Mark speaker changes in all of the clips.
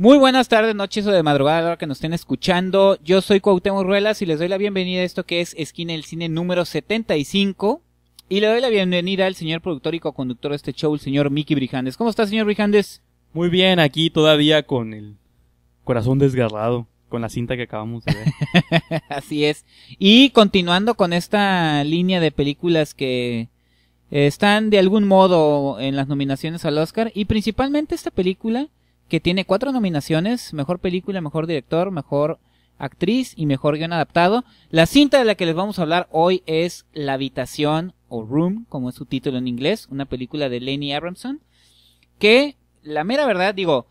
Speaker 1: Muy buenas tardes, noches o de madrugada, ahora que nos estén escuchando. Yo soy Cuauhtémoc Ruelas y les doy la bienvenida a esto que es Esquina del Cine número 75. Y le doy la bienvenida al señor productor y co-conductor de este show, el señor Mickey Brijandes. ¿Cómo está, señor Brijandes? Muy bien, aquí todavía con el corazón desgarrado con la cinta que acabamos de ver. Así es. Y continuando con esta línea de películas que eh, están de algún modo en las nominaciones al Oscar y principalmente esta película que tiene cuatro nominaciones, mejor película, mejor director, mejor actriz y mejor guión adaptado. La cinta de la que les vamos a hablar hoy es La habitación o Room, como es su título en inglés, una película de Lenny Abramson, que la mera verdad digo,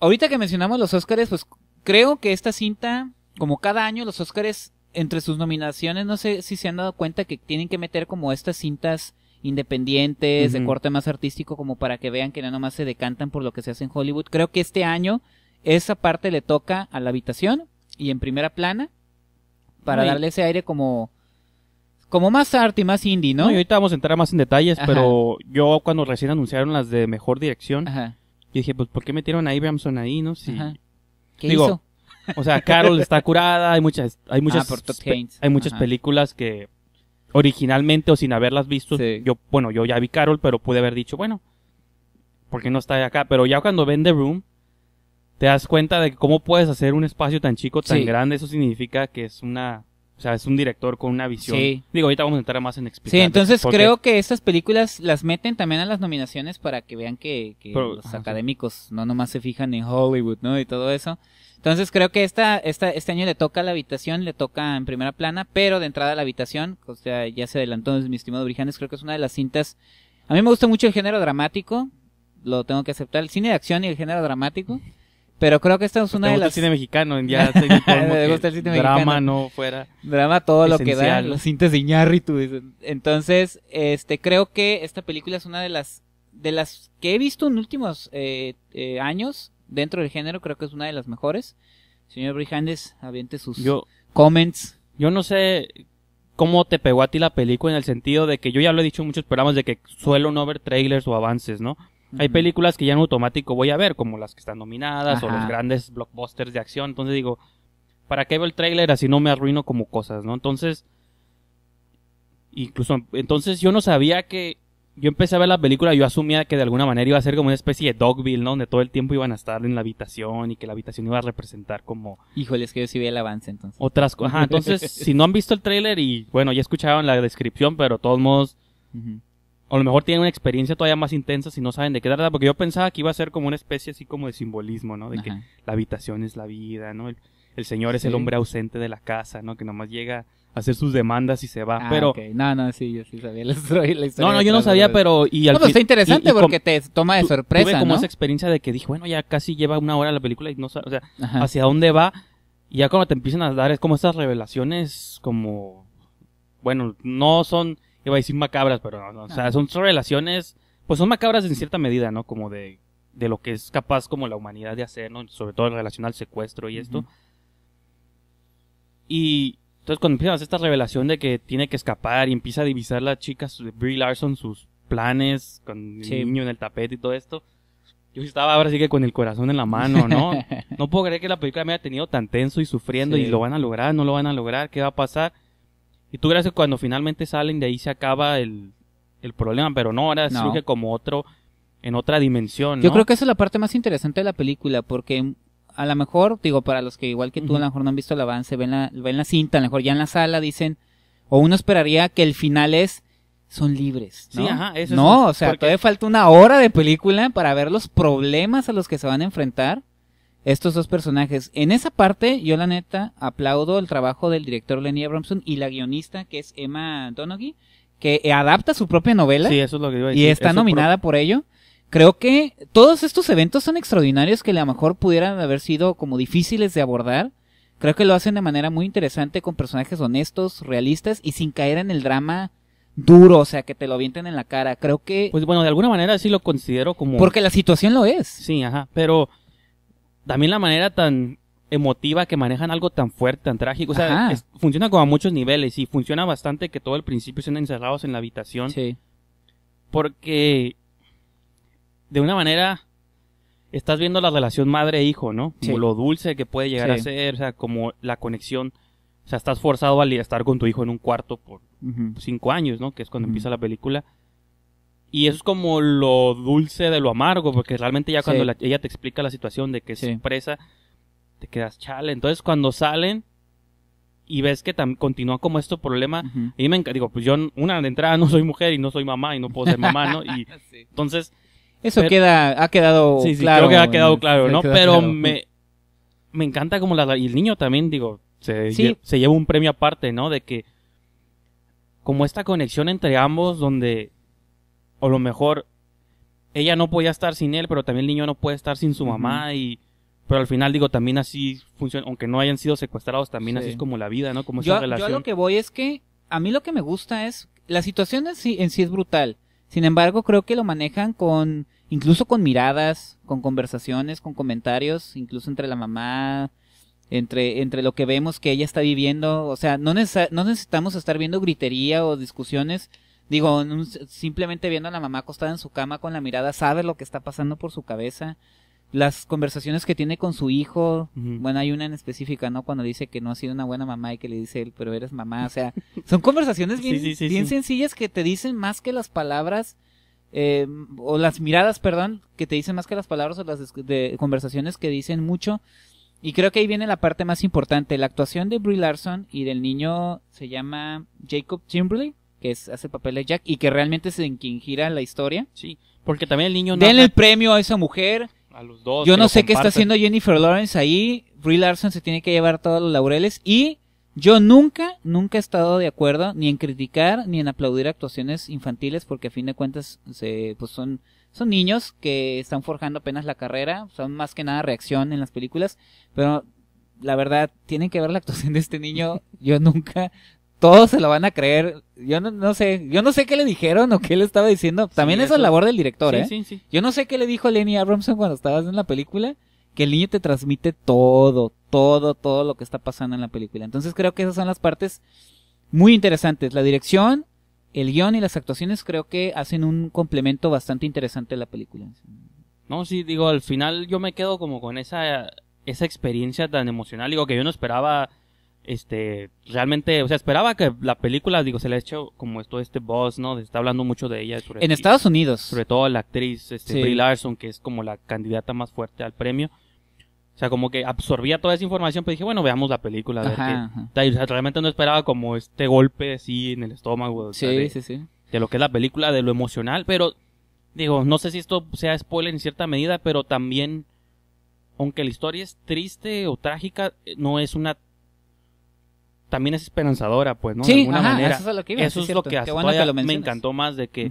Speaker 1: ahorita que mencionamos los Oscars, pues creo que esta cinta, como cada año los Oscars entre sus nominaciones, no sé si se han dado cuenta que tienen que meter como estas cintas independientes, de corte más artístico, como para que vean que no nomás se decantan por lo que se hace en Hollywood. Creo que este año esa parte le toca a la habitación y en primera plana para darle ese aire como
Speaker 2: como más arte y más indie, ¿no? y ahorita vamos a entrar más en detalles, pero yo cuando recién anunciaron las de mejor dirección, dije, pues ¿por qué metieron a Abramson ahí, no? ¿Qué hizo? O sea, Carol está curada, hay muchas hay ah, muchas hay muchas películas que originalmente o sin haberlas visto, yo, bueno, yo ya vi Carol, pero pude haber dicho, bueno, ¿por qué no está acá? Pero ya cuando ven The Room, te das cuenta de cómo puedes hacer un espacio tan chico, tan grande, eso significa que es una o sea, es un director con una visión. Digo, ahorita vamos a entrar más en explicar. Sí, entonces creo
Speaker 1: que estas películas las meten también a las nominaciones para que vean que, los académicos no nomás se fijan en Hollywood, ¿no? Y todo eso. Entonces creo que esta, esta, este año le toca la habitación, le toca en primera plana, pero de entrada a la habitación, o sea, ya se adelantó mi estimado Brijanes, creo que es una de las cintas. A mí me gusta mucho el género dramático, lo tengo que aceptar, el cine de acción y el género dramático. Pero creo que esta es una de las. el cine mexicano, ya Me gusta el cine mexicano. Drama no fuera. Drama todo lo que da, los cintas de Iñárritu. Entonces, este, creo que esta película es una de las, de las que he visto en últimos eh, eh años dentro del género, creo que es una de las mejores. Señor Brijandes, aviente sus
Speaker 2: comments. Yo no sé cómo te pegó a ti la película en el sentido de que yo ya lo he dicho en muchos programas de que suelo no ver trailers o avances, ¿no? Hay películas que ya en automático voy a ver, como las que están nominadas o los grandes blockbusters de acción. Entonces digo, ¿para qué veo el tráiler? Así no me arruino como cosas, ¿no? Entonces, incluso, entonces yo no sabía que, yo empecé a ver la película, yo asumía que de alguna manera iba a ser como una especie de Dogville, ¿no? Donde todo el tiempo iban a estar en la habitación y que la habitación iba a representar como...
Speaker 1: Híjole, es que yo sí vi el avance entonces. Otras cosas. Ajá, entonces, si
Speaker 2: no han visto el tráiler y, bueno, ya escucharon la descripción, pero de todos modos a lo mejor tienen una experiencia todavía más intensa si no saben de qué trata, porque yo pensaba que iba a ser como una especie así como de simbolismo, ¿no? De que la habitación es la vida, ¿no? El, señor es el hombre ausente de la casa, ¿no? Que nomás llega a hacer sus demandas y se va, ah, pero... No, no, sí, yo sí sabía la historia. no, no, yo no sabía, pero... Y al no, pues, está interesante porque te toma de sorpresa, Tuve como esa experiencia de que dije, bueno, ya casi lleva una hora la película y no o sea, hacia dónde va. Y ya cuando te empiezan a dar es como esas revelaciones como... Bueno, no son iba a decir macabras, pero no, o sea, son, relaciones, pues son macabras en cierta medida, ¿no? Como de, de lo que es capaz como la humanidad de hacer, ¿no? Sobre todo en relación al secuestro y esto. Y entonces cuando empiezas esta revelación de que tiene que escapar y empieza a divisar la chica, de Brie Larson, sus planes con niño en el tapete y todo esto. Yo estaba ahora sí que con el corazón en la mano, ¿no? no puedo creer que la película me haya tenido tan tenso y sufriendo y lo van a lograr, no lo van a lograr, ¿qué va a pasar? Y tú crees que cuando finalmente salen de ahí se acaba el, problema, pero no, ahora surge como otro, en otra dimensión. Yo creo que
Speaker 1: esa es la parte más interesante de la película, porque a lo mejor, digo, para los que igual que tú a lo mejor no han visto el avance, ven la, ven la cinta, a lo mejor ya en la sala dicen, o uno esperaría que el final es, son libres. ¿no? Sí, ajá, eso no, o sea, todavía falta una hora de película para ver los problemas a los que se van a enfrentar estos dos personajes. En esa parte, yo la neta aplaudo el trabajo del director Lenny Abramson y la guionista que es Emma Donoghue. que adapta su propia novela. Sí, eso es lo que Y está nominada por ello. Creo que todos estos eventos son extraordinarios que a lo mejor pudieran haber sido como difíciles de abordar. Creo que lo hacen de manera muy interesante con personajes honestos, realistas y sin caer en el drama duro, o sea, que te lo avienten en la cara. Creo que... Pues bueno, de alguna manera sí lo considero
Speaker 2: como... Porque la situación lo es. Sí, ajá, pero también la manera tan emotiva que manejan algo tan fuerte, tan trágico. O sea, funciona como a muchos niveles y funciona bastante que todo el principio estén encerrados en la habitación. Sí. Porque de una manera estás viendo la relación madre-hijo, ¿no? Como lo dulce que puede llegar a ser, o sea, como la conexión. O sea, estás forzado a estar con tu hijo en un cuarto por cinco años, ¿no? Que es cuando empieza la película. Y eso es como lo dulce de lo amargo, porque realmente ya cuando ella te explica la situación de que es empresa presa, te quedas chale. Entonces cuando salen y ves que continúa como este problema, y me digo, pues yo una de entrada no soy mujer y no soy mamá y no puedo ser mamá, ¿no? Y entonces... Eso queda, ha quedado sí, claro. Creo que ha quedado claro, ¿no? pero me me encanta como la... Y el niño también, digo, se lleva un premio aparte, ¿no? De que como esta conexión entre ambos donde o lo mejor ella no podía estar sin él, pero también el niño no puede estar sin su mamá y pero al final digo también así funciona, aunque no hayan sido secuestrados, también así es como la vida, ¿no? Como yo, esa relación. Yo lo
Speaker 1: que voy es que a mí lo que me gusta es la situación en sí, es brutal. Sin embargo, creo que lo manejan con incluso con miradas, con conversaciones, con comentarios, incluso entre la mamá, entre, entre lo que vemos que ella está viviendo. O sea, no necesitamos estar viendo gritería o discusiones, Digo, simplemente viendo a la mamá acostada en su cama con la mirada, sabe lo que está pasando por su cabeza. Las conversaciones que tiene con su hijo, bueno, hay una en específica, ¿no? Cuando dice que no ha sido una buena mamá y que le dice él, pero eres mamá, o sea, son conversaciones bien, sencillas que te dicen más que las palabras, eh, o las miradas, perdón, que te dicen más que las palabras o las conversaciones que dicen mucho. Y creo que ahí viene la parte más importante, la actuación de Brie Larson y del niño, se llama Jacob Timberley que hace papel de Jack y que realmente es en quien gira la historia. Sí, porque también el niño... Denle el premio a esa mujer. A los dos. Yo no sé qué está haciendo Jennifer Lawrence ahí. Brie Larson se tiene que llevar todos los laureles y yo nunca, nunca he estado de acuerdo ni en criticar ni en aplaudir actuaciones infantiles porque a fin de cuentas se, pues son, son niños que están forjando apenas la carrera, son más que nada reacción en las películas, pero la verdad, tienen que ver la actuación de este niño. Yo nunca todos se lo van a creer. Yo no, sé, yo no sé qué le dijeron o qué le estaba diciendo. También es la labor del director, ¿eh? Sí, sí. Yo no sé qué le dijo Lenny Abramson cuando estabas en la película, que el niño te transmite todo, todo, todo lo que está pasando en la película. Entonces creo que esas son las partes muy interesantes. La dirección, el guión y las actuaciones creo que hacen un complemento bastante interesante de la película.
Speaker 2: No, sí, digo, al final yo me quedo como con esa, esa experiencia tan emocional, digo, que yo no esperaba este, realmente, o sea, esperaba que la película, digo, se le ha hecho como esto, este boss, ¿no? Se está hablando mucho de ella. en Estados Unidos. Sobre todo la actriz, este, Larson, que es como la candidata más fuerte al premio. O sea, como que absorbía toda esa información, pero dije, bueno, veamos la película. realmente no esperaba como este golpe así en el estómago. sí, sí, sí. De lo que es la película, de lo emocional, pero, digo, no sé si esto sea spoiler en cierta medida, pero también, aunque la historia es triste o trágica, no es una también es esperanzadora, pues, ¿no? Sí, de ajá, manera. Eso es lo que, eso es, lo que me encantó más de que.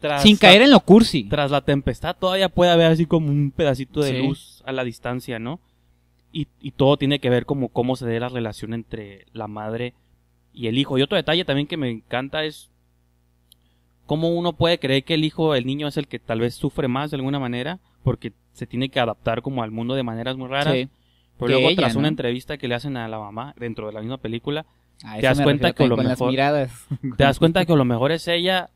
Speaker 1: tras Sin caer en lo
Speaker 2: cursi. Tras la tempestad todavía puede haber así como un pedacito de luz a la distancia, ¿no? Y, y, todo tiene que ver como cómo se dé la relación entre la madre y el hijo. Y otro detalle también que me encanta es cómo uno puede creer que el hijo, el niño es el que tal vez sufre más de alguna manera, porque se tiene que adaptar como al mundo de maneras muy raras. Sí pero pues luego tras una entrevista que le hacen a la mamá dentro de la misma película, ah, te das cuenta que lo mejor te das cuenta que lo mejor es ella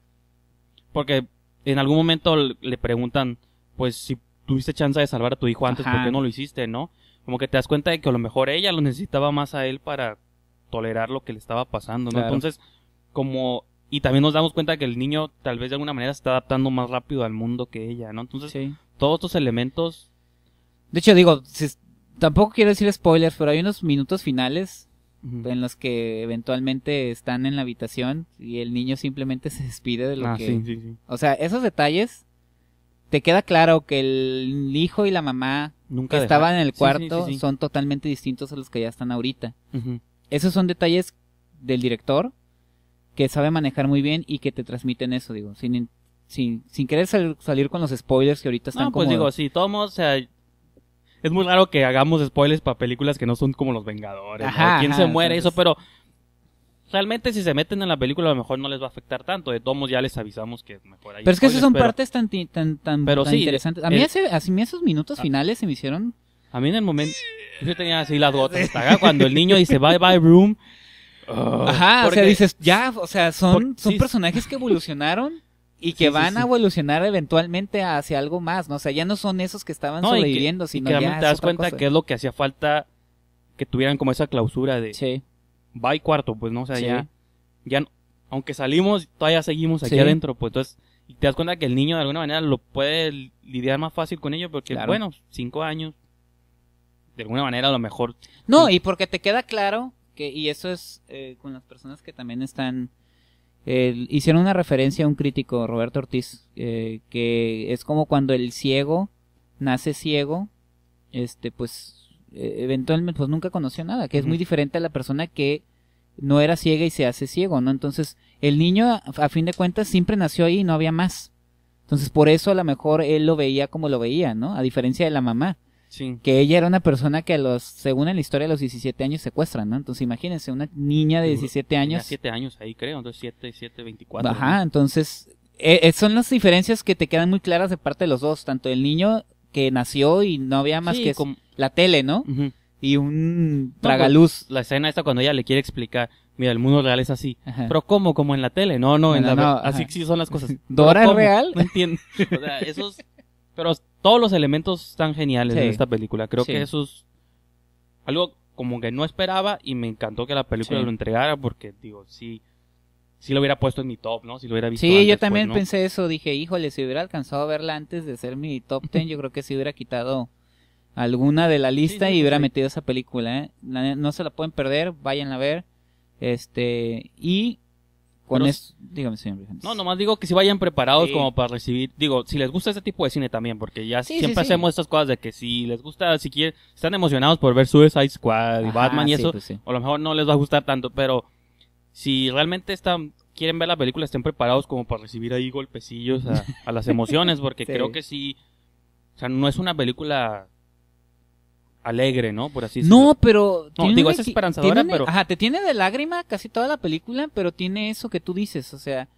Speaker 2: porque en algún momento le preguntan, pues si tuviste chance de salvar a tu hijo antes, ¿por qué no lo hiciste, no? Como que te das cuenta de que a lo mejor ella lo necesitaba más a él para tolerar lo que le estaba pasando, ¿no? Entonces, como y también nos damos cuenta que el niño tal vez de alguna manera se está adaptando más rápido al mundo que
Speaker 1: ella, ¿no? Entonces, todos estos elementos... De hecho, digo, si Tampoco quiero decir spoilers, pero hay unos minutos finales en los que eventualmente están en la habitación y el niño simplemente se despide de lo ah, que... O sea, esos detalles te queda claro que el hijo y la mamá Nunca que estaban en el cuarto son totalmente distintos a los que ya están ahorita. Esos son detalles del director que sabe manejar muy bien y que te transmiten eso, digo, sin sin, querer salir con los spoilers que ahorita están no, pues digo, sí, o sea, es muy raro que hagamos spoilers para
Speaker 2: películas que no son como Los Vengadores. o ¿Quién se muere? Eso, pero realmente si se meten en la película a lo mejor no les va a afectar tanto. De todos modos ya les avisamos que mejor hay Pero es que esas son partes tan, tan, tan, tan interesantes. A mí,
Speaker 1: esos minutos ah. finales se me hicieron...
Speaker 2: A mí en el momento... Yo tenía así las gotas. Acá, cuando el niño dice bye bye room... Ajá, o sea, dices, ya, o sea, son, son
Speaker 1: personajes que evolucionaron. Y que van a evolucionar eventualmente hacia algo más, ¿no? O sea, ya no son esos que estaban no, sobreviviendo, que, sino ya te das cuenta que
Speaker 2: es lo que hacía falta que tuvieran como esa clausura de va y cuarto, pues no, o sea, ya, ya no, aunque salimos, todavía seguimos aquí adentro, pues entonces, y te das cuenta que el niño de alguna manera lo puede lidiar más fácil con ello, porque bueno, cinco años, de alguna manera a lo
Speaker 1: mejor. No, y porque te queda claro que, y eso es eh, con las personas que también están hicieron una referencia a un crítico, Roberto Ortiz, eh, que es como cuando el ciego nace ciego, este, pues e, eventualmente pues, nunca conoció nada, que es muy diferente a la persona que no era ciega y se hace ciego, ¿no? Entonces, el niño, a, a fin de cuentas, siempre nació ahí y no había más. Entonces, por eso a lo mejor él lo veía como lo veía, ¿no? A diferencia de la mamá, que ella era una persona que los, según en la historia, a los 17 años secuestran, ¿no? Entonces imagínense, una niña de 17 años. 7
Speaker 2: años ahí creo, entonces 7, 7, 24. Ajá,
Speaker 1: entonces e, e, son las diferencias que te quedan muy claras de parte de los dos, tanto el niño que nació y no había más que la tele, ¿no? Y un pues, tragaluz.
Speaker 2: la escena esta cuando ella le quiere explicar, mira, el mundo real es así. Pero ¿cómo? Como en la tele. No, no, en no, así sí son las cosas. ¿Dora es real? No entiendo. o sea, esos... Pero todos los elementos están geniales de en esta película. Creo que eso es algo como que no esperaba y me encantó que la película lo entregara porque, digo, sí, sí lo hubiera puesto en mi top, ¿no? Si lo hubiera visto. Sí, yo pues, también pensé
Speaker 1: eso. Dije, híjole, si hubiera alcanzado a verla antes de ser mi top ten, yo creo que si hubiera quitado alguna de la lista y hubiera metido esa película, ¿eh? No se la pueden perder, vayan a ver. Este, y con No, nomás digo que si vayan preparados como para recibir, digo, si les gusta este
Speaker 2: tipo de cine también, porque ya siempre hacemos estas cosas de que si les gusta, si quieren, están emocionados por ver Suicide Squad y Batman y eso, pues o a lo mejor no les va a gustar tanto, pero si realmente están, quieren ver la película, estén preparados como para recibir ahí golpecillos a, a las emociones, porque creo que sí, o sea, no es una película alegre, ¿no? Por así decirlo. No, pero...
Speaker 1: No, digo, es esperanzadora, pero... Ajá, te tiene de lágrima casi toda la película, pero tiene eso que tú dices, o sea...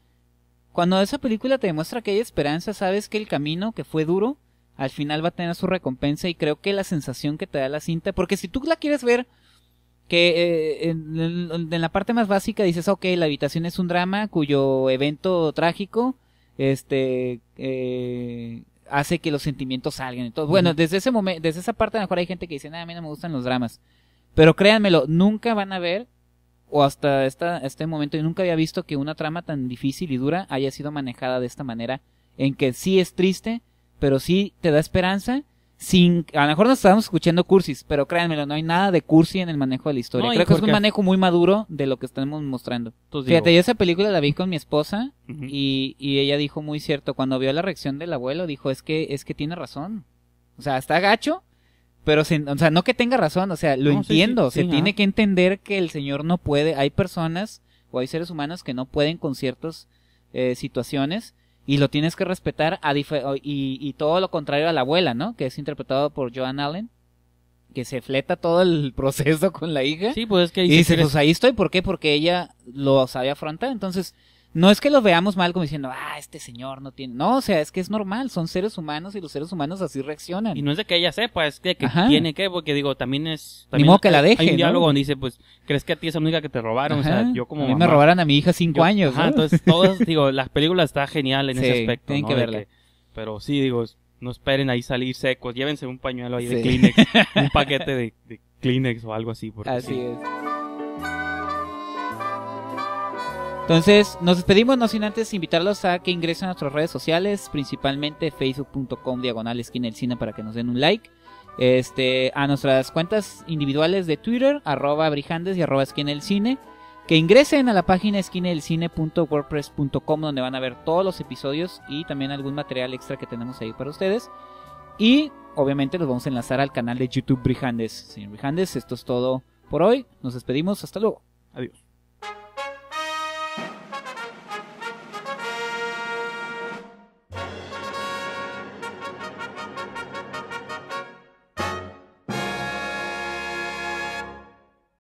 Speaker 1: Cuando esa película te demuestra que hay esperanza, sabes que el camino, que fue duro, al final va a tener su recompensa y creo que la sensación que te da la cinta, porque si tú la quieres ver, que eh, en, en, la parte más básica dices, ok, la habitación es un drama cuyo evento trágico, este, eh, hace que los sentimientos salgan. todo... bueno, desde ese momento, desde esa parte a lo mejor hay gente que dice, nada, a mí no me gustan los dramas. Pero créanmelo, nunca van a ver, o hasta esta, este momento, yo nunca había visto que una trama tan difícil y dura haya sido manejada de esta manera, en que sí es triste, pero sí te da esperanza sin, a lo mejor nos estamos escuchando cursis, pero créanmelo, no hay nada de cursi en el manejo de la historia. No, Creo que es un manejo muy maduro de lo que estamos mostrando. Fíjate, yo esa película la vi con mi esposa y, y, ella dijo muy cierto, cuando vio la reacción del abuelo, dijo, es que, es que tiene razón. O sea, está gacho, pero, sin, o sea, no que tenga razón, o sea, lo entiendo. se tiene que entender que el señor no puede, hay personas o hay seres humanos que no pueden con ciertas eh, situaciones y lo tienes que respetar a y, y, todo lo contrario a la abuela, ¿no? Que es interpretado por Joan Allen, que se fleta todo el proceso con la hija. Sí, pues es que... y dice, pues ahí estoy, ¿por qué? Porque ella lo sabe afrontar, entonces no es que los veamos mal como diciendo, ah, este señor no tiene. No, o sea, es que es normal, son seres humanos y los seres humanos así reaccionan. Y no
Speaker 2: es de que ella sepa, es de que tiene que, porque digo, también es. También Ni modo que la deje. Hay un diálogo donde dice, pues, ¿crees que a ti es la única que te robaron? O sea, yo como. A me robaron a mi hija cinco años. entonces, todos, digo, las películas está genial en ese aspecto. Tienen que verla. pero sí, digo, no esperen ahí salir secos, llévense un pañuelo ahí de Kleenex, un paquete de, Kleenex o algo así. Porque, así es.
Speaker 1: Entonces, nos despedimos, no sin antes invitarlos a que ingresen a nuestras redes sociales, principalmente facebook.com diagonal esquina del cine para que nos den un like. Este, a nuestras cuentas individuales de Twitter, arroba brijandes y arroba esquina del cine. Que ingresen a la página cine.wordpress.com donde van a ver todos los episodios y también algún material extra que tenemos ahí para ustedes. Y obviamente los vamos a enlazar al canal de YouTube Brijandes. Señor Brijandes, esto es todo por hoy. Nos despedimos. Hasta luego. Adiós.